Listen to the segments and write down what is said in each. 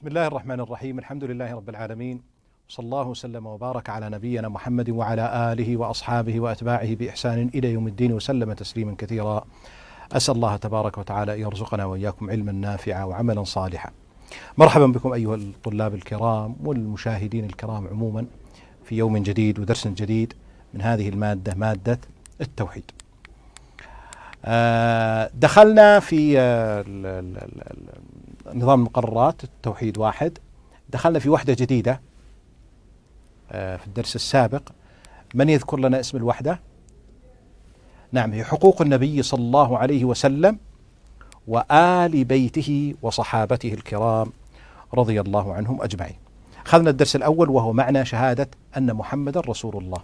بسم الله الرحمن الرحيم الحمد لله رب العالمين صلى الله وسلم وبارك على نبينا محمد وعلى آله وأصحابه وأتباعه بإحسان إلى يوم الدين وسلم تسليما كثيرا أسأل الله تبارك وتعالى أن يرزقنا وإياكم علما نافعا وعملا صالحا مرحبا بكم أيها الطلاب الكرام والمشاهدين الكرام عموما في يوم جديد ودرس جديد من هذه المادة مادة التوحيد آه، دخلنا في آه، نظام المقررات التوحيد واحد دخلنا في وحدة جديدة آه، في الدرس السابق من يذكر لنا اسم الوحدة نعم هي حقوق النبي صلى الله عليه وسلم وآل بيته وصحابته الكرام رضي الله عنهم أجمعين أخذنا الدرس الأول وهو معنى شهادة أن محمدا رسول الله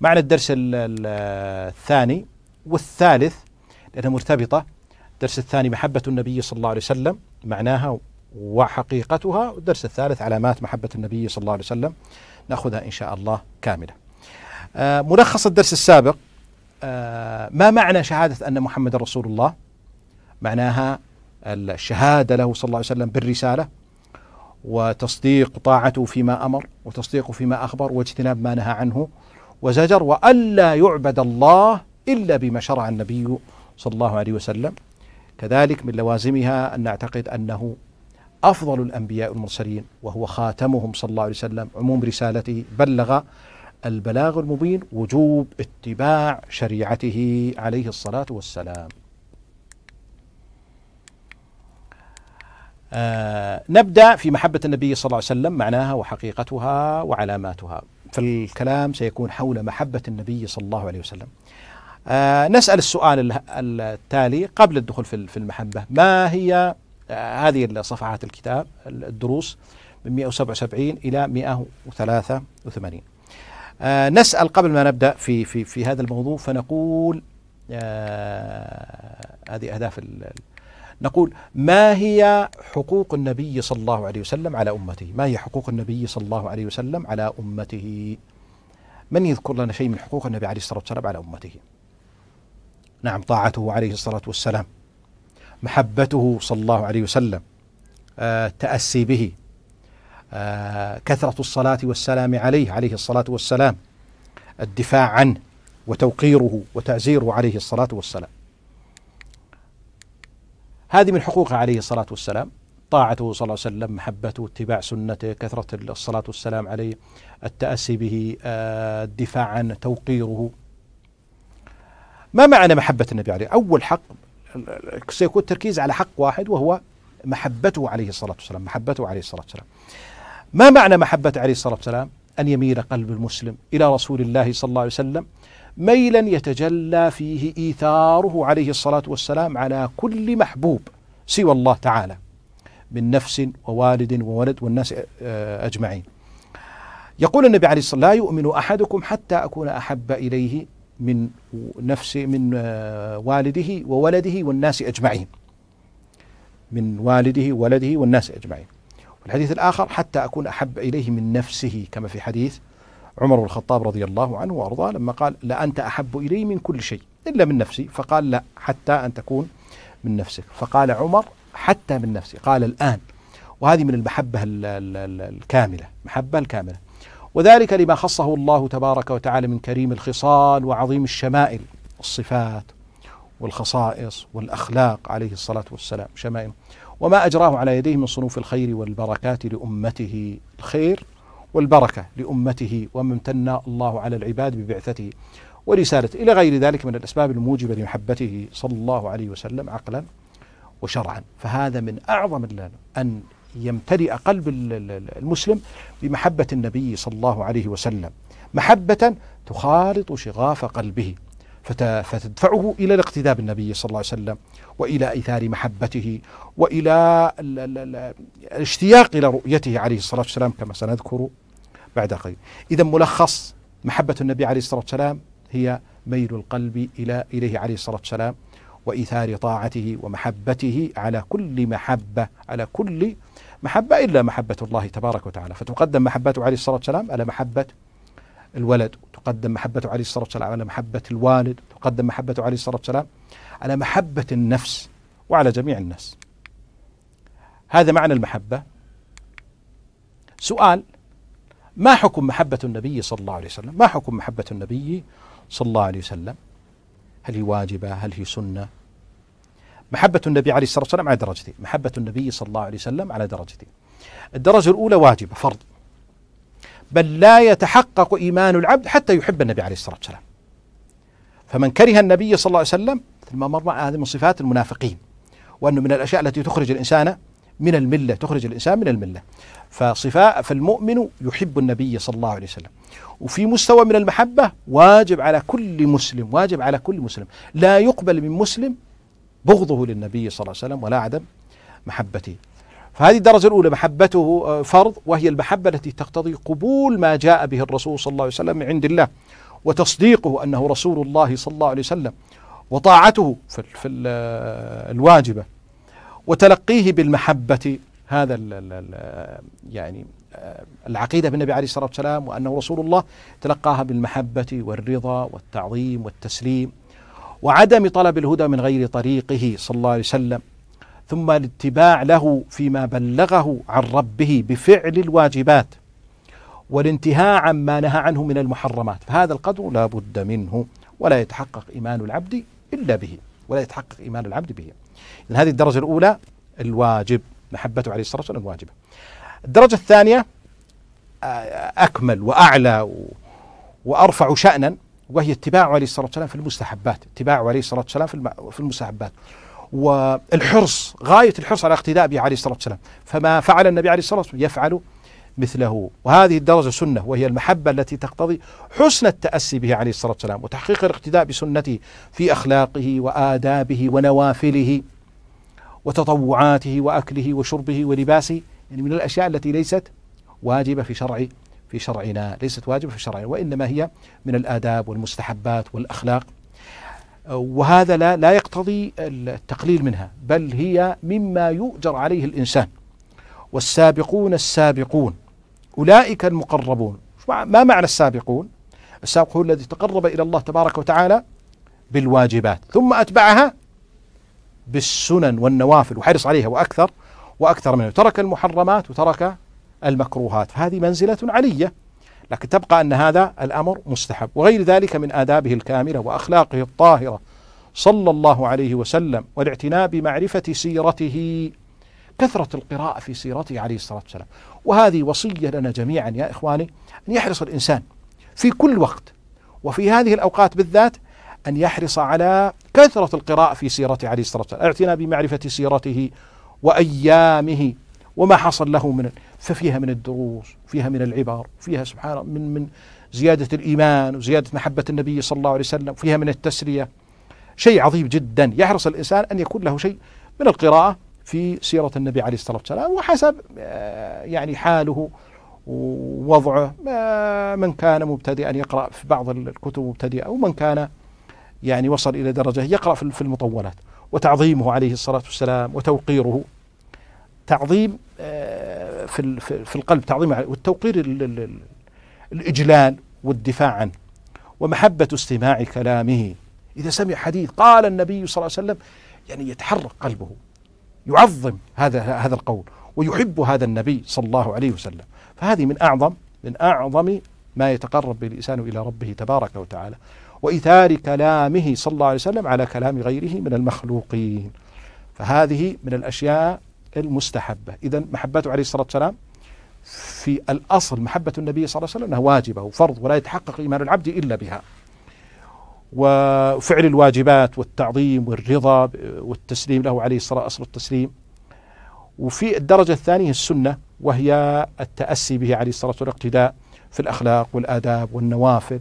معنى الدرس الثاني والثالث لأنها مرتبطة الدرس الثاني محبة النبي صلى الله عليه وسلم معناها وحقيقتها والدرس الثالث علامات محبة النبي صلى الله عليه وسلم نأخذها إن شاء الله كاملة آه، ملخص الدرس السابق آه، ما معنى شهادة أن محمد رسول الله معناها الشهادة له صلى الله عليه وسلم بالرسالة وتصديق طاعته فيما أمر وتصديقه فيما أخبر واجتناب ما نهى عنه وزجر وألا يعبد الله إلا بما شرع النبي صلى الله عليه وسلم كذلك من لوازمها أن نعتقد أنه أفضل الأنبياء المرسلين وهو خاتمهم صلى الله عليه وسلم عموم رسالته بلغ البلاغ المبين وجوب اتباع شريعته عليه الصلاة والسلام آه نبدأ في محبة النبي صلى الله عليه وسلم معناها وحقيقتها وعلاماتها فالكلام سيكون حول محبة النبي صلى الله عليه وسلم آه نسأل السؤال التالي قبل الدخول في المحبة ما هي آه هذه صفحات الكتاب الدروس من 177 إلى 183 آه نسأل قبل ما نبدأ في في في هذا الموضوع فنقول آه، هذه أهداف نقول ما هي حقوق النبي صلى الله عليه وسلم على أمته ما هي حقوق النبي صلى الله عليه وسلم على أمته من يذكر لنا شيء من حقوق النبي عليه الصلاة والسلام على أمته نعم طاعته عليه الصلاة والسلام محبته صلى الله عليه وسلم التأسي آه، به آه، كثرة الصلاة والسلام عليه عليه الصلاة والسلام الدفاع عنه وتوقيره وتأزيره عليه الصلاة والسلام هذه من حقوقه عليه الصلاة والسلام طاعته صلى الله عليه وسلم محبته اتباع سنته كثرة الصلاة والسلام عليه التأسي به آه، الدفاع عنه توقيره ما معنى محبة النبي عليه أول حق سيكون التركيز على حق واحد وهو محبته عليه الصلاة والسلام محبته عليه الصلاة والسلام ما معنى محبة عليه الصلاة والسلام أن يميل قلب المسلم إلى رسول الله صلى الله عليه وسلم ميلا يتجلى فيه إيثاره عليه الصلاة والسلام على كل محبوب سوى الله تعالى من نفس ووالد وولد والناس آه، أجمعين يقول النبي عليه الصلاة والسلام لا يؤمن أحدكم حتى أكون أحب إليه من نفسه من آه، والده وولده والناس أجمعين من والده وولده والناس أجمعين والحديث الآخر حتى أكون أحب إليه من نفسه كما في حديث عمر بن الخطاب رضي الله عنه وأرضاه لما قال لا أنت أحب إلي من كل شيء إلا من نفسي فقال لا حتى أن تكون من نفسك فقال عمر حتى من نفسي قال الآن وهذه من المحبة الكاملة محبة الكاملة وذلك لما خصه الله تبارك وتعالى من كريم الخصال وعظيم الشمائل الصفات والخصائص والأخلاق عليه الصلاة والسلام شمائل وما أجراه على يديه من صنوف الخير والبركات لأمته الخير والبركة لأمته وما امتن الله على العباد ببعثته ورسالته إلى غير ذلك من الأسباب الموجبة لمحبته صلى الله عليه وسلم عقلا وشرعا فهذا من أعظم أن يمتلئ قلب المسلم بمحبة النبي صلى الله عليه وسلم محبة تخالط شغاف قلبه فتدفعه إلى الاقتداء بالنبي صلى الله عليه وسلم وإلى إيثار محبته وإلى الاشتياق إلى رؤيته عليه الصلاة والسلام كما سنذكر بعد قليل إذا ملخص محبة النبي عليه الصلاة والسلام هي ميل القلب إلى إليه عليه الصلاة والسلام وإيثار طاعته ومحبته على كل محبة على كل محبة إلا محبة الله تبارك وتعالى فتقدم محبته عليه الصلاة والسلام على محبة الولد تقدم محبته عليه الصلاة والسلام على محبة الوالد تقدم محبته عليه الصلاة والسلام على محبة النفس وعلى جميع الناس هذا معنى المحبة سؤال ما حكم محبة النبي صلى الله عليه وسلم ما حكم محبة النبي صلى الله عليه وسلم هل هي واجبة هل هي سنة محبة النبي عليه الصلاة والسلام على درجتين محبة النبي صلى الله عليه وسلم على درجتين الدرجة الأولى واجبة فرض بل لا يتحقق إيمان العبد حتى يحب النبي عليه الصلاة والسلام فمن كره النبي صلى الله عليه وسلم مثل ما مر هذه من صفات المنافقين وأنه من الأشياء التي تخرج الإنسان من الملة تخرج الإنسان من الملة فصفاء فالمؤمن يحب النبي صلى الله عليه وسلم وفي مستوى من المحبة واجب على كل مسلم واجب على كل مسلم لا يقبل من مسلم بغضه للنبي صلى الله عليه وسلم ولا عدم محبته فهذه الدرجة الأولى محبته آه، فرض وهي المحبة التي تقتضي قبول ما جاء به الرسول صلى الله عليه وسلم من عند الله وتصديقه أنه رسول الله صلى الله عليه وسلم وطاعته في آه، الواجبة وتلقيه بالمحبة هذا ال ال يعني آه، العقيدة بالنبي عليه الصلاة والسلام وأنه رسول الله تلقاها بالمحبة والرضا والتعظيم والتسليم وعدم طلب الهدى من غير طريقه صلى الله عليه وسلم ثم الاتباع له فيما بلغه عن ربه بفعل الواجبات والانتهاء عما نهى عنه من المحرمات فهذا القدر لا بد منه ولا يتحقق إيمان العبد إلا به ولا يتحقق إيمان العبد به إذن هذه الدرجة الأولى الواجب محبته عليه الصلاة والسلام واجبة الدرجة الثانية آه، أكمل وأعلى وأرفع شأنا وهي اتباعه عليه الصلاة والسلام في المستحبات اتباعه عليه الصلاة والسلام في المستحبات والحرص غاية الحرص على اقتداء به عليه الصلاة والسلام فما فعل النبي عليه الصلاة والسلام يفعل مثله وهذه الدرجة سنة وهي المحبة التي تقتضي حسن التأسي به عليه الصلاة والسلام وتحقيق الاقتداء بسنته في أخلاقه وآدابه ونوافله وتطوعاته وأكله وشربه ولباسه يعني من الأشياء التي ليست واجبة في شرع في شرعنا ليست واجبة في شرعنا وإنما هي من الآداب والمستحبات والأخلاق وهذا لا, لا يقتضي التقليل منها بل هي مما يؤجر عليه الإنسان والسابقون السابقون أولئك المقربون ما معنى السابقون السابق هو الذي تقرب إلى الله تبارك وتعالى بالواجبات ثم أتبعها بالسنن والنوافل وحرص عليها وأكثر وأكثر منه ترك المحرمات وترك المكروهات فهذه منزلة علية لكن تبقى أن هذا الأمر مستحب وغير ذلك من آدابه الكاملة وأخلاقه الطاهرة صلى الله عليه وسلم والاعتناء بمعرفة سيرته كثرة القراءة في سيرته عليه الصلاة والسلام وهذه وصية لنا جميعا يا إخواني أن يحرص الإنسان في كل وقت وفي هذه الأوقات بالذات أن يحرص على كثرة القراءة في سيرته عليه الصلاة والسلام اعتنى بمعرفة سيرته وأيامه وما حصل له من ففيها من الدروس فيها من العبر فيها سبحان من من زيادة الإيمان وزيادة محبة النبي صلى الله عليه وسلم فيها من التسلية شيء عظيم جدا يحرص الإنسان أن يكون له شيء من القراءة في سيرة النبي عليه الصلاة والسلام وحسب آه، يعني حاله ووضعه آه، من كان مبتدئا يقرأ في بعض الكتب مبتدئة ومن كان يعني وصل إلى درجة يقرأ في المطولات وتعظيمه عليه الصلاة والسلام وتوقيره تعظيم آه، في في القلب تعظيم والتوقير الإجلال والدفاع عنه ومحبة استماع كلامه إذا سمع حديث قال النبي صلى الله عليه وسلم يعني يتحرك قلبه يعظم هذا هذا القول ويحب هذا النبي صلى الله عليه وسلم فهذه من أعظم من أعظم ما يتقرب الانسان إلى ربه تبارك وتعالى وإثار كلامه صلى الله عليه وسلم على كلام غيره من المخلوقين فهذه من الأشياء المستحبة إذا محبته عليه الصلاة والسلام في الأصل محبة النبي صلى الله عليه وسلم أنها واجبة وفرض ولا يتحقق إيمان العبد إلا بها وفعل الواجبات والتعظيم والرضا والتسليم له عليه الصلاة أصل التسليم وفي الدرجة الثانية السنة وهي التأسي به عليه الصلاة والاقتداء في الأخلاق والآداب والنوافل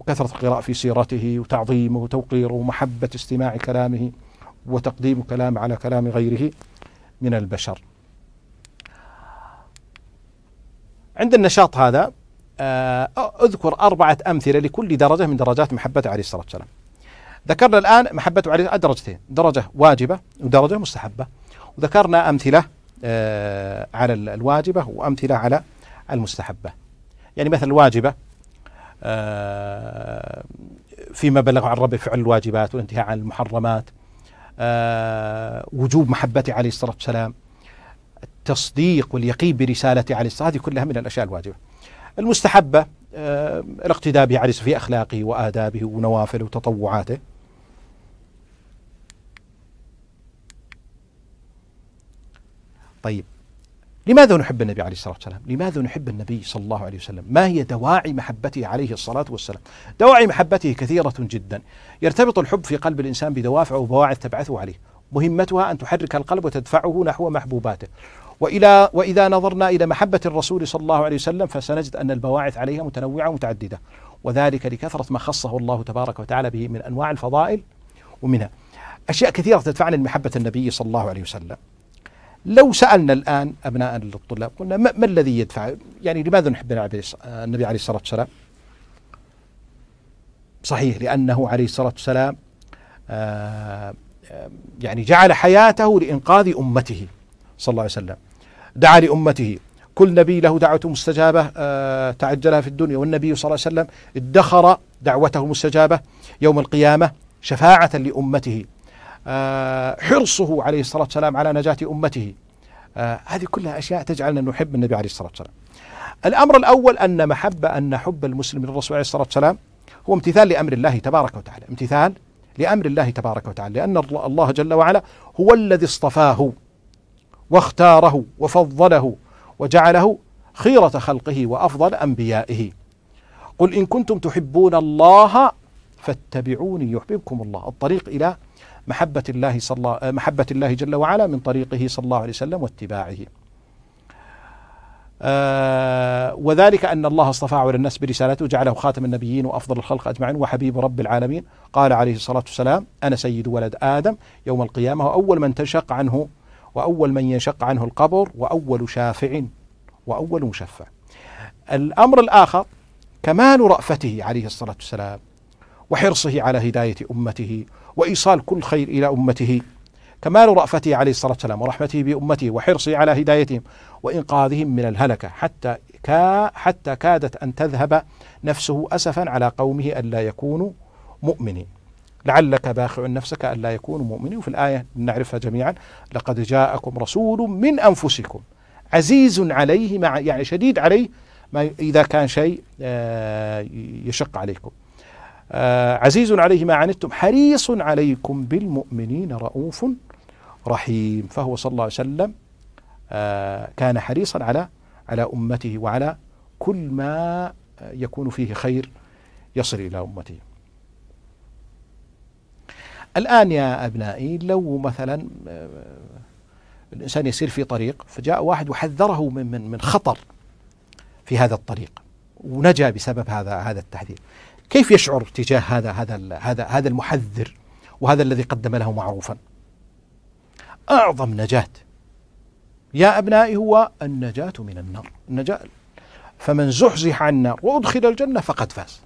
وكثرة القراءة في سيرته وتعظيمه وتوقيره ومحبة استماع كلامه وتقديم كلام على كلام غيره من البشر عند النشاط هذا آه، أذكر أربعة أمثلة لكل درجة من درجات محبته عليه الصلاة والسلام ذكرنا الآن محبته عليه درجتين درجة واجبة ودرجة مستحبة وذكرنا أمثلة آه، على الواجبة وأمثلة على المستحبة يعني مثلا الواجبة آه، فيما بلغ عن ربه فعل الواجبات والانتهاء عن المحرمات وجوب محبته عليه الصلاة والسلام التصديق واليقين برسالته عليه الصلاة هذه كلها من الأشياء الواجبة المستحبة آه، الاقتداء بحارس في أخلاقه وآدابه ونوافله وتطوعاته طيب لماذا نحب النبي عليه الصلاة والسلام لماذا نحب النبي صلى الله عليه وسلم ما هي دواعي محبته عليه الصلاة والسلام دواعي محبته كثيرة جدا يرتبط الحب في قلب الإنسان بدوافع وبواعث تبعثه عليه مهمتها أن تحرك القلب وتدفعه نحو محبوباته وإلى وإذا نظرنا إلى محبة الرسول صلى الله عليه وسلم فسنجد أن البواعث عليها متنوعة ومتعددة وذلك لكثرة ما خصه الله تبارك وتعالى به من أنواع الفضائل ومنها أشياء كثيرة تدفعنا لمحبة النبي صلى الله عليه وسلم لو سألنا الآن أبناء الطلاب قلنا ما, ما الذي يدفع يعني لماذا نحب النبي عليه الصلاة والسلام صحيح لأنه عليه الصلاة والسلام آه يعني جعل حياته لإنقاذ أمته صلى الله عليه وسلم دعا لأمته كل نبي له دعوة مستجابة آه، تعجلها في الدنيا والنبي صلى الله عليه وسلم ادخر دعوته المستجابة يوم القيامة شفاعة لأمته آه، حرصه عليه الصلاة والسلام على نجاة أمته آه، هذه كلها أشياء تجعلنا نحب النبي عليه الصلاة والسلام الأمر الأول أن محبة أن حب المسلم للرسول عليه الصلاة والسلام هو امتثال لأمر الله تبارك وتعالى امتثال لأمر الله تبارك وتعالى لأن الله جل وعلا هو الذي اصطفاه واختاره وفضله وجعله خيرة خلقه وأفضل أنبيائه قل إن كنتم تحبون الله فاتبعوني يحببكم الله الطريق إلى محبة الله صلى محبة الله جل وعلا من طريقه صلى الله عليه وسلم واتباعه آه، وذلك أن الله اصطفاه على الناس برسالته وجعله خاتم النبيين وأفضل الخلق أجمعين وحبيب رب العالمين قال عليه الصلاة والسلام أنا سيد ولد آدم يوم القيامة وأول من تشق عنه وأول من ينشق عنه القبر وأول شافع وأول مشفع الأمر الآخر كمال رأفته عليه الصلاة والسلام وحرصه على هداية أمته وإيصال كل خير إلى أمته كمال رأفته عليه الصلاة والسلام ورحمته بأمته وحرصه على هدايتهم وإنقاذهم من الهلكة حتى كا حتى كادت أن تذهب نفسه أسفا على قومه ألا يكونوا مؤمنين لعلك باخع نفسك ألا يكونوا مؤمنين وفي الآية نعرفها جميعا لقد جاءكم رسول من أنفسكم عزيز عليه مع يعني شديد عليه ما إذا كان شيء آه، يشق عليكم آه، عزيز عليه ما عنتم حريص عليكم بالمؤمنين رؤوف رحيم فهو صلى الله عليه وسلم آه، كان حريصا على على أمته وعلى كل ما يكون فيه خير يصل إلى أمته الآن يا أبنائي لو مثلا آه، الإنسان يسير في طريق فجاء واحد وحذره من, من, من خطر في هذا الطريق ونجا بسبب هذا هذا التحذير كيف يشعر تجاه هذا هذا هذا هذا المحذر وهذا الذي قدم له معروفا أعظم نجاة يا أبنائي هو النجاة من النار النجاة فمن زحزح عن النار وأدخل الجنة فقد فاز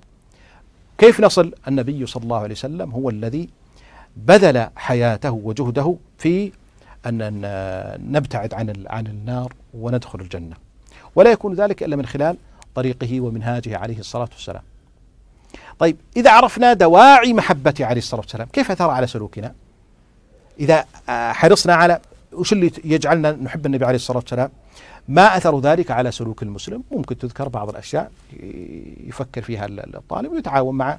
كيف نصل النبي صلى الله عليه وسلم هو الذي بذل حياته وجهده في أن نبتعد عن عن النار وندخل الجنة ولا يكون ذلك إلا من خلال طريقه ومنهاجه عليه الصلاة والسلام طيب إذا عرفنا دواعي محبته عليه الصلاة والسلام كيف أثر على سلوكنا إذا آه، حرصنا على وش اللي يجعلنا نحب النبي عليه الصلاة والسلام ما أثر ذلك على سلوك المسلم ممكن تذكر بعض الأشياء يفكر فيها الطالب ويتعاون مع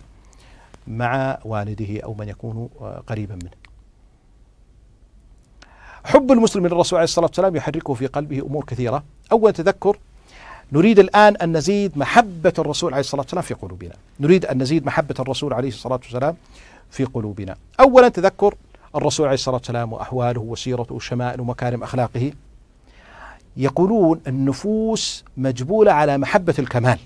مع والده أو من يكون آه، قريبا منه حب المسلم للرسول عليه الصلاة والسلام يحركه في قلبه أمور كثيرة أول تذكر نريد الآن أن نزيد محبة الرسول عليه الصلاة والسلام في قلوبنا نريد أن نزيد محبة الرسول عليه الصلاة والسلام في قلوبنا أولا تذكر الرسول عليه الصلاة والسلام وأحواله وسيرته وشمائله ومكارم أخلاقه يقولون النفوس مجبولة على محبة الكمال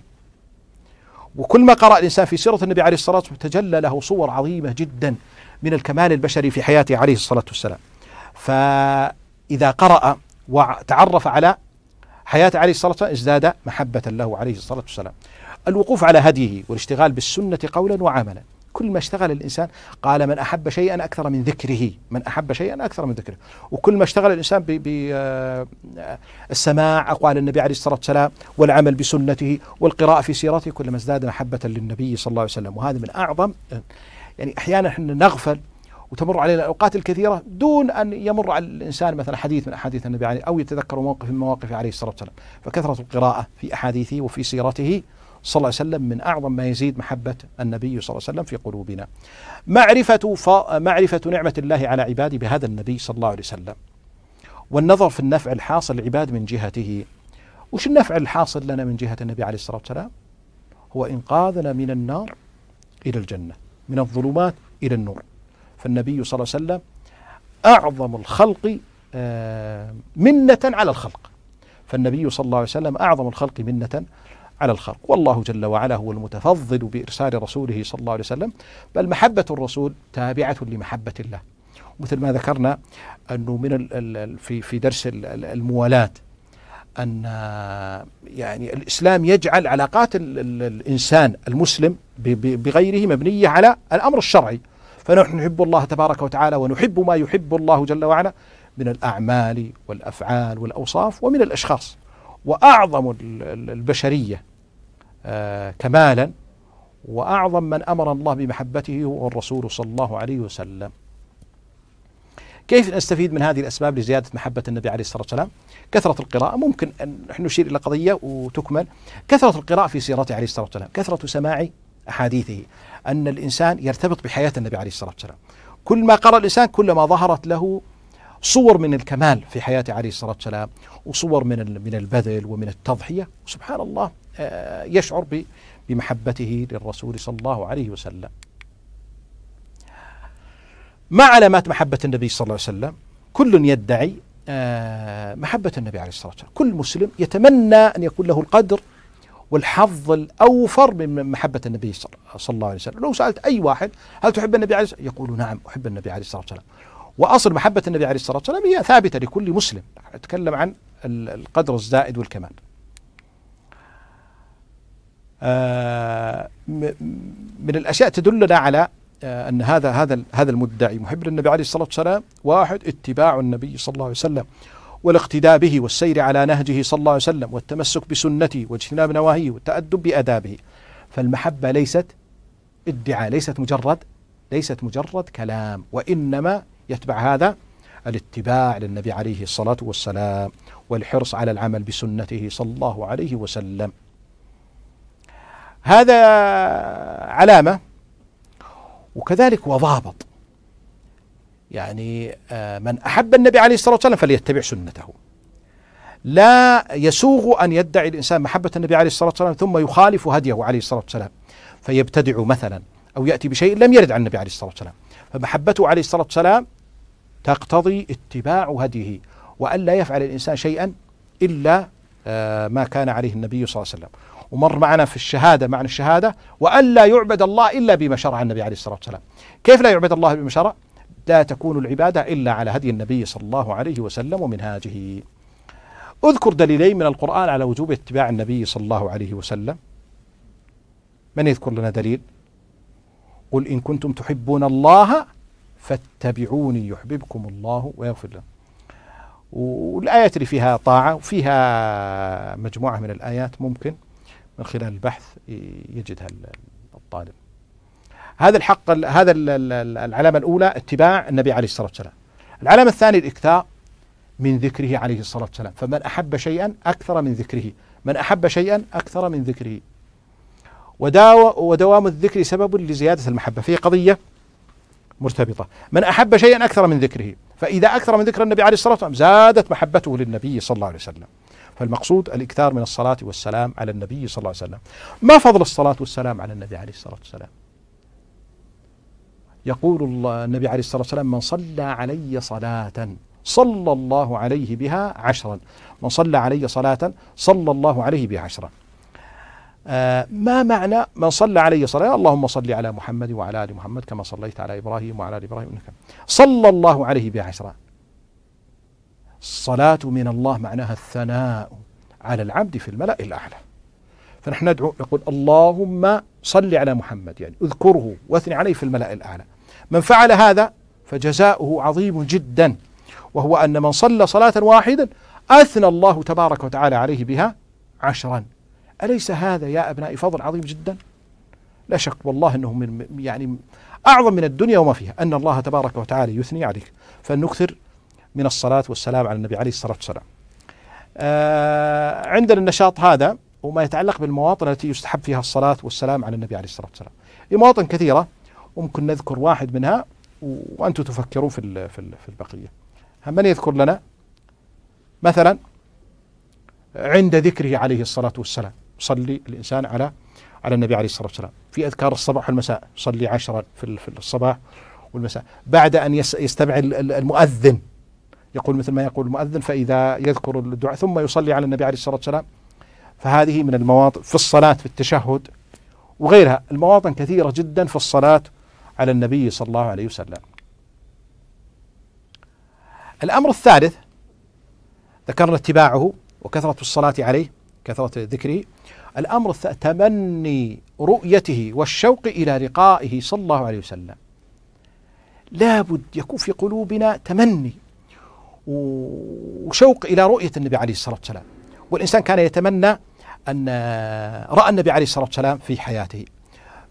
وكل ما قرأ الإنسان في سيرة النبي عليه الصلاة والسلام تجلى له صور عظيمة جدا من الكمال البشري في حياته عليه الصلاة والسلام فإذا قرأ وتعرف على حياة عليه الصلاة والسلام ازداد محبة له عليه الصلاة والسلام الوقوف على هديه والاشتغال بالسنة قولا وعملا كل ما اشتغل الإنسان قال من أحب شيئا أكثر من ذكره من أحب شيئا أكثر من ذكره وكل ما اشتغل الإنسان بالسماع آه، أقوال النبي عليه الصلاة والسلام والعمل بسنته والقراءة في سيرته كلما ازداد محبة للنبي صلى الله عليه وسلم وهذا من أعظم يعني أحيانا احنا نغفل وتمر علينا الاوقات الكثيره دون ان يمر على الانسان مثلا حديث من احاديث النبي عليه او يتذكر موقف من مواقفه عليه الصلاه والسلام، فكثره القراءه في احاديثه وفي سيرته صلى الله عليه وسلم من أعظم ما يزيد محبة النبي صلى الله عليه وسلم في قلوبنا معرفة, ف... معرفة نعمة الله على عباده بهذا النبي صلى الله عليه وسلم والنظر في النفع الحاصل للعباد من جهته وش النفع الحاصل لنا من جهة النبي عليه الصلاة والسلام هو إنقاذنا من النار إلى الجنة من الظلمات إلى النور فالنبي صلى الله عليه وسلم أعظم الخلق آه، منة على الخلق فالنبي صلى الله عليه وسلم أعظم الخلق منة على الخلق والله جل وعلا هو المتفضل بإرسال رسوله صلى الله عليه وسلم بل محبة الرسول تابعة لمحبة الله مثل ما ذكرنا أنه من في في درس الموالاة أن يعني الإسلام يجعل علاقات الإنسان المسلم بغيره مبنية على الأمر الشرعي فنحن نحب الله تبارك وتعالى ونحب ما يحب الله جل وعلا من الأعمال والأفعال والأوصاف ومن الأشخاص وأعظم البشرية آه، كمالا وأعظم من أمر الله بمحبته هو الرسول صلى الله عليه وسلم كيف نستفيد من هذه الأسباب لزيادة محبة النبي عليه الصلاة والسلام كثرة القراءة ممكن أن نحن نشير إلى قضية وتكمل كثرة القراءة في سيرته عليه الصلاة والسلام كثرة سماع أحاديثه أن الإنسان يرتبط بحياة النبي عليه الصلاة والسلام كل ما قرأ الإنسان كلما ظهرت له صور من الكمال في حياة عليه الصلاة والسلام وصور من من البذل ومن التضحية سبحان الله آه، يشعر بمحبته للرسول صلى الله عليه وسلم ما علامات محبة النبي صلى الله عليه وسلم كل يدعي آه، محبة النبي عليه الصلاة والسلام كل مسلم يتمنى أن يكون له القدر والحظ الأوفر من محبة النبي صلى الله عليه وسلم لو سألت أي واحد هل تحب النبي عليه الصلاة والسلام يقول نعم أحب النبي عليه الصلاة والسلام وأصل محبة النبي عليه الصلاة والسلام هي ثابتة لكل مسلم أتكلم عن القدر الزائد والكمال آه، من الأشياء تدلنا على آه، أن هذا هذا هذا المدعي محب للنبي عليه الصلاة والسلام واحد اتباع النبي صلى الله عليه وسلم والاقتداء به والسير على نهجه صلى الله عليه وسلم والتمسك بسنته واجتناب نواهيه والتأدب بآدابه فالمحبة ليست ادعاء ليست مجرد ليست مجرد كلام وإنما يتبع هذا الاتباع للنبي عليه الصلاة والسلام والحرص على العمل بسنته صلى الله عليه وسلم هذا علامة وكذلك وضابط يعني آه، من أحب النبي عليه الصلاة والسلام فليتبع سنته لا يسوغ أن يدعي الإنسان محبة النبي عليه الصلاة والسلام ثم يخالف هديه عليه الصلاة والسلام فيبتدع مثلا أو يأتي بشيء لم يرد عن النبي عليه الصلاة والسلام فمحبته عليه الصلاة والسلام تقتضي اتباع هديه وأن لا يفعل الإنسان شيئا إلا آه، ما كان عليه النبي صلى الله عليه وسلم ومر معنا في الشهادة معنى الشهادة وأن لا يعبد الله إلا بما شرع النبي عليه الصلاة والسلام كيف لا يعبد الله بما شرع لا تكون العبادة إلا على هدي النبي صلى الله عليه وسلم ومنهاجه أذكر دليلين من القرآن على وجوب اتباع النبي صلى الله عليه وسلم من يذكر لنا دليل قل إن كنتم تحبون الله فاتبعوني يحببكم الله ويغفر لكم والآيات اللي فيها طاعة وفيها مجموعة من الآيات ممكن من خلال البحث يجدها الطالب هذا الحق هذا العلامة الأولى اتباع النبي عليه الصلاة والسلام العلامة الثانية الإكثار من ذكره عليه الصلاة والسلام فمن أحب شيئا أكثر من ذكره من أحب شيئا أكثر من ذكره ودوام الذكر سبب لزيادة المحبة في قضية مرتبطة من أحب شيئا أكثر من ذكره فإذا أكثر من ذكر النبي عليه الصلاة والسلام زادت محبته للنبي صلى الله عليه وسلم فالمقصود الإكثار من الصلاة والسلام على النبي صلى الله عليه وسلم ما فضل الصلاة والسلام على النبي عليه الصلاة والسلام يقول الله النبي عليه الصلاة والسلام من صلى علي صلاة صلى الله عليه بها عشرا من صلى علي صلاة صلى الله عليه بها عشرا آه، ما معنى من صلى عليه صلاة اللهم صل على محمد وعلى آل محمد كما صليت على إبراهيم وعلى آل إبراهيم إنك صلى الله عليه بعشرة الصلاة من الله معناها الثناء على العبد في الملأ الأعلى فنحن ندعو نقول اللهم صل على محمد يعني اذكره واثني عليه في الملأ الأعلى من فعل هذا فجزاؤه عظيم جدا وهو أن من صلى صلاة واحدا أثنى الله تبارك وتعالى عليه بها عشرا أليس هذا يا أبنائي فضل عظيم جدا لا شك والله أنه من يعني أعظم من الدنيا وما فيها أن الله تبارك وتعالى يثني عليك فلنكثر من الصلاة والسلام على النبي عليه الصلاة والسلام آه عندنا النشاط هذا وما يتعلق بالمواطن التي يستحب فيها الصلاة والسلام على النبي عليه الصلاة والسلام مواطن كثيرة وممكن نذكر واحد منها وأنتم تفكرون في في البقية من يذكر لنا مثلا عند ذكره عليه الصلاة والسلام صلي الإنسان على على النبي عليه الصلاة والسلام في أذكار الصباح والمساء صلي عشرا في الصباح والمساء بعد أن يستمع المؤذن يقول مثل ما يقول المؤذن فإذا يذكر الدعاء ثم يصلي على النبي عليه الصلاة والسلام فهذه من المواطن في الصلاة في التشهد وغيرها المواطن كثيرة جدا في الصلاة على النبي صلى الله عليه وسلم الأمر الثالث ذكرنا اتباعه وكثرة الصلاة عليه كثرة ذكره الأمر تمني رؤيته والشوق إلى لقائه صلى الله عليه وسلم لابد يكون في قلوبنا تمني وشوق إلى رؤية النبي عليه الصلاة والسلام والإنسان كان يتمنى أن رأى النبي عليه الصلاة والسلام في حياته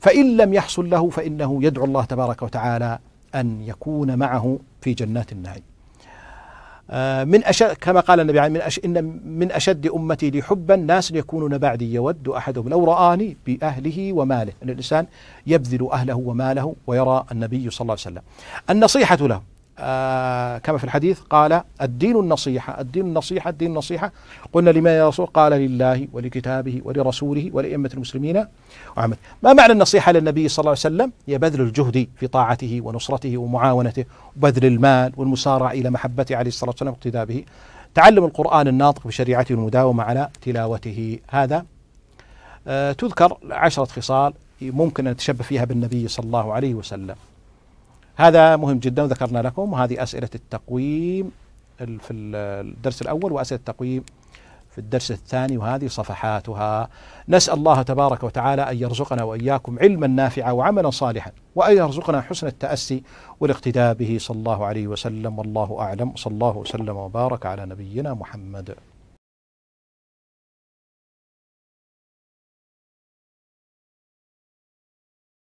فإن لم يحصل له فإنه يدعو الله تبارك وتعالى أن يكون معه في جنات النعيم آه، من أشد كما قال النبي من أش إن من أشد أمتي لي حبا ناس يكونون بعدي يود أحدهم لو رآني بأهله وماله أن الإنسان يبذل أهله وماله ويرى النبي صلى الله عليه وسلم النصيحة له آه، كما في الحديث قال الدين النصيحة الدين النصيحة الدين النصيحة قلنا لما يا رسول قال لله ولكتابه ولرسوله ولأئمة المسلمين وعمل ما معنى النصيحة للنبي صلى الله عليه وسلم هي بذل الجهد في طاعته ونصرته ومعاونته وبذل المال والمسارعة إلى محبته عليه الصلاة والسلام واقتداء به تعلم القرآن الناطق بشريعته والمداومة على تلاوته هذا آه، تذكر عشرة خصال ممكن أن نتشبه فيها بالنبي صلى الله عليه وسلم هذا مهم جدا وذكرنا لكم وهذه أسئلة التقويم في الدرس الأول وأسئلة التقويم في الدرس الثاني وهذه صفحاتها نسأل الله تبارك وتعالى أن يرزقنا وإياكم علما نافعا وعملا صالحا وأن يرزقنا حسن التأسي والاقتداء به صلى الله عليه وسلم والله أعلم صلى الله وسلم وبارك على نبينا محمد